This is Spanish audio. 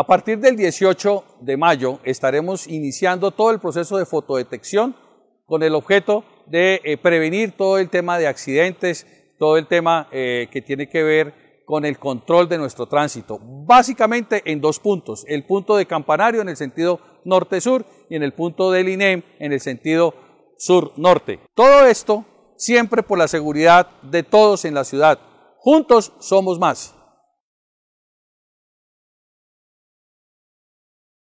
A partir del 18 de mayo estaremos iniciando todo el proceso de fotodetección con el objeto de eh, prevenir todo el tema de accidentes, todo el tema eh, que tiene que ver con el control de nuestro tránsito. Básicamente en dos puntos, el punto de Campanario en el sentido norte-sur y en el punto del INEM en el sentido sur-norte. Todo esto siempre por la seguridad de todos en la ciudad. Juntos somos más.